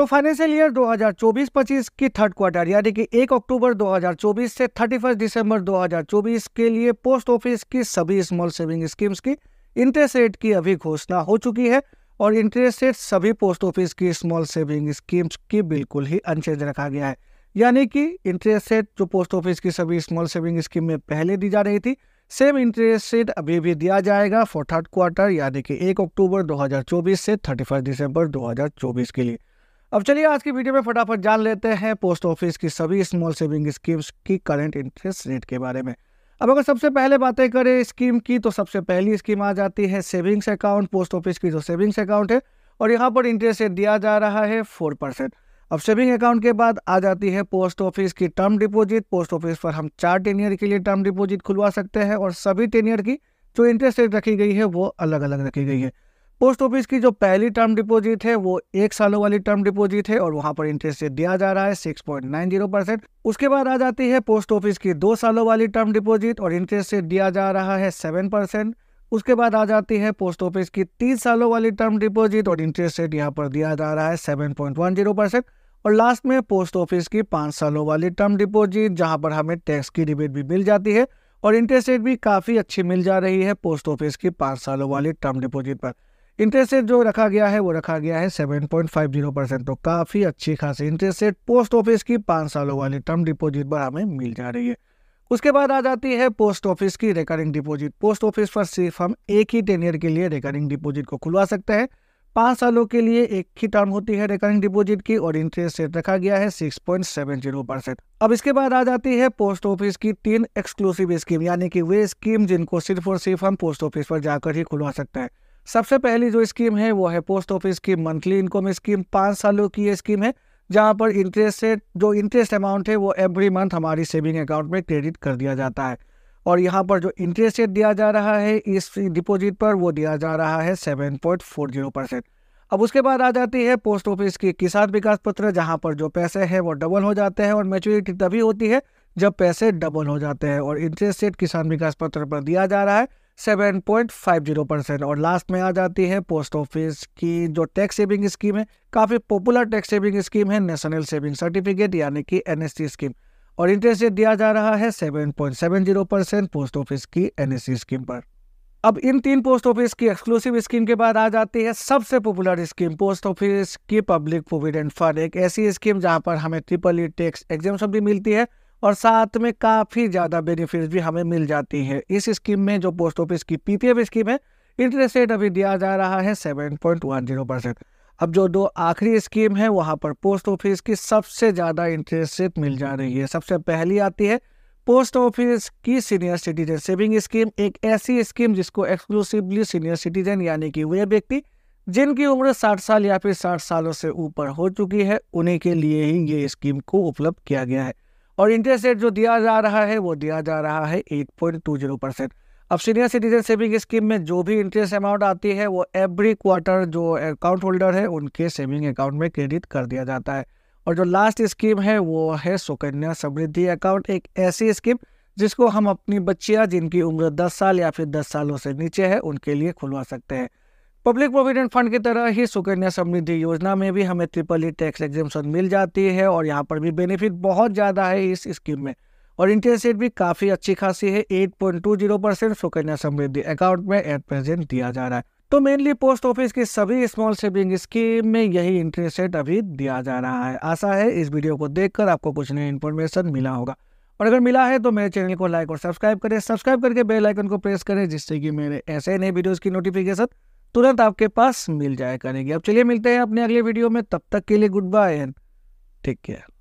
तो financial year 2024-25 की third quarter यानी कि 1 अक्टूबर 2024 से 31 दिसंबर 2024 के लिए पोस्ट ऑफिस की सभी स्मॉल सेविंग स्कीम्स की इंटरेस्ट रेट की अभी घोषणा हो चुकी है और इंटरेस्ट रेट सभी पोस्ट ऑफिस की स्मॉल सेविंग स्कीम्स की बिल्कुल ही अनचेंज रखा गया है यानी कि इंटरेस्ट रेट जो पोस्ट ऑफिस की सभी स्मॉल सेविंग स्कीम में पहले दी जा रही थी सेम इंटरेस्ट रेट अभी भी दिया जाएगा फॉर थर्ड क्वार्टर यानी कि 1 अक्टूबर 2024 से 31 दिसंबर 2024 के लिए अब चलिए आज की वीडियो में फटाफट जान लेते हैं पोस्ट ऑफिस की सभी स्मॉल सेविंग स्कीम्स की करंट इंटरेस्ट रेट के बारे में अब अगर सबसे पहले बातें करें स्कीम की तो सबसे पहली स्कीम आ जाती है सेविंग्स अकाउंट पोस्ट ऑफिस की जो सेविंग्स अकाउंट है और यहाँ पर इंटरेस्ट रेट दिया जा रहा है फोर परसेंट अब सेविंग अकाउंट के बाद आ जाती है पोस्ट ऑफिस की टर्म डिपोजिट पोस्ट ऑफिस पर हम चार टेन ईयर के लिए टर्म डिपोजिट खुलवा सकते हैं और सभी टेन ईयर की जो इंटरेस्ट रेट रखी गई है वो अलग अलग रखी गई है पोस्ट ऑफिस की जो पहली टर्म डिपॉजिट है वो एक सालों वाली टर्म डिपॉजिट है और वहां पर इंटरेस्ट रेट दिया जा रहा है six point nine zero percent उसके बाद आ जाती है पोस्ट ऑफिस की दो सालों वाली टर्म डिपॉजिट और इंटरेस्ट रेट दिया जा रहा है सेवन परसेंट उसके बाद आ जाती है पोस्ट ऑफिस की तीन सालों वाली टर्म डिपॉजिट और इंटरेस्ट रेट यहाँ पर दिया जा रहा है seven point one zero percent और लास्ट में पोस्ट ऑफिस की पांच सालों वाली टर्म डिपॉजिट जहाँ पर हमें टैक्स की रिबेट भी मिल जाती है और इंटरेस्ट रेट भी काफ़ी अच्छी मिल जा रही है पोस्ट ऑफिस की पांच सालों वाली टर्म डिपॉजिट पर इंटरेस्ट रेट जो रखा गया है वो रखा गया है 7.50 परसेंट तो काफ़ी अच्छी खासी इंटरेस्ट रेट पोस्ट ऑफिस की पाँच सालों वाली टर्म डिपॉजिट पर हमें मिल जा रही है उसके बाद आ जाती है पोस्ट ऑफिस की रिकरिंग डिपॉजिट पोस्ट ऑफिस पर सिर्फ हम एक ही टेन ईयर के लिए रिकरिंग डिपॉजिट को खुलवा सकते हैं पाँच सालों के लिए एक ही टर्म होती है रिकरिंग डिपॉजिट की और इंटरेस्ट रेट रखा गया है 6.70 परसेंट अब इसके बाद आ जाती है पोस्ट ऑफिस की तीन एक्सक्लूसिव स्कीम यानी कि वे स्कीम जिनको सिर्फ और सिर्फ हम पोस्ट ऑफिस पर जाकर ही खुलवा सकते हैं सबसे पहली जो स्कीम है वो है पोस्ट ऑफिस की मंथली इनकम स्कीम पाँच सालों की ये स्कीम है जहाँ पर इंटरेस्ट रेट जो इंटरेस्ट अमाउंट है वो एवरी मंथ हमारी सेविंग अकाउंट में क्रेडिट कर दिया जाता है और यहाँ पर जो इंटरेस्ट रेट दिया जा रहा है इस डिपॉजिट पर वो दिया जा रहा है seven point four zero percent अब उसके बाद आ जाती है पोस्ट ऑफिस की किसान विकास पत्र जहाँ पर जो पैसे हैं वो डबल हो जाते हैं और मेच्योरिटी तभी होती है जब पैसे डबल हो जाते हैं और इंटरेस्ट रेट किसान विकास पत्र पर दिया जा रहा है seven point five zero percent और लास्ट में आ जाती है पोस्ट ऑफिस की जो टैक्स सेविंग स्कीम है काफ़ी पॉपुलर टैक्स सेविंग स्कीम है नेशनल सेविंग सर्टिफिकेट यानी कि एन स्कीम और इंटरेस्ट रेट दिया जा रहा है seven point seven zero percent post office की एन स्कीम पर अब इन तीन पोस्ट ऑफिस की एक्सक्लूसिव स्कीम के बाद आ जाती है सबसे पॉपुलर स्कीम पोस्ट ऑफिस की पब्लिक प्रोविडेंट फंड एक ऐसी स्कीम जहां पर हमें ट्रिपल ई टैक्स एग्जाम भी मिलती है और साथ में काफ़ी ज़्यादा बेनिफिट्स भी हमें मिल जाती है इस स्कीम में जो पोस्ट ऑफिस की पी स्कीम है इंटरेस्ट रेट अभी दिया जा रहा है seven point one zero percent अब जो दो आखिरी स्कीम है वहाँ पर पोस्ट ऑफिस की सबसे ज़्यादा इंटरेस्ट रेट मिल जा रही है सबसे पहली आती है पोस्ट ऑफिस की सीनियर सिटीजन सेविंग स्कीम एक ऐसी स्कीम जिसको एक्सक्लूसिवली सीनियर सिटीजन यानी कि वे व्यक्ति जिनकी उम्र 60 साल या फिर 60 सालों से ऊपर हो चुकी है उन्हीं के लिए ही ये स्कीम को उपलब्ध किया गया है और इंटरेस्ट रेट जो दिया जा रहा है वो दिया जा रहा है जीरो परसेंट अब सीनियर सिटीजन सेविंग स्कीम में जो भी इंटरेस्ट अमाउंट आती है वो एवरी क्वार्टर जो अकाउंट होल्डर है उनके सेविंग अकाउंट में क्रेडिट कर दिया जाता है और जो लास्ट स्कीम है वो है सुकन्या समृद्धि अकाउंट एक ऐसी स्कीम जिसको हम अपनी बच्चियाँ जिनकी उम्र 10 साल या फिर 10 सालों से नीचे है उनके लिए खुलवा सकते हैं पब्लिक प्रोविडेंट फंड की तरह ही सुकन्या समृद्धि योजना में भी हमें ट्रिपल ई टैक्स एग्जामेशन मिल जाती है और यहाँ पर भी बेनिफिट बहुत ज़्यादा है इस स्कीम में और इंटरेस्ट रेट भी काफ़ी अच्छी खासी है 8.20 परसेंट सुकन्या समृद्धि अकाउंट में एट प्रेजेंट दिया जा रहा है तो मेनली पोस्ट ऑफिस की सभी स्मॉल सेविंग स्कीम में यही इंटरेस्ट रेट अभी दिया जा रहा है आशा है इस वीडियो को देखकर आपको कुछ नई इन्फॉर्मेशन मिला होगा और अगर मिला है तो मेरे चैनल को लाइक और सब्सक्राइब करें सब्सक्राइब करके बेल आइकन को प्रेस करें जिससे कि मेरे ऐसे नए वीडियोज़ की नोटिफिकेशन तुरंत आपके पास मिल जाया करेंगे अब चलिए मिलते हैं अपने अगले वीडियो में तब तक के लिए goodbye and take care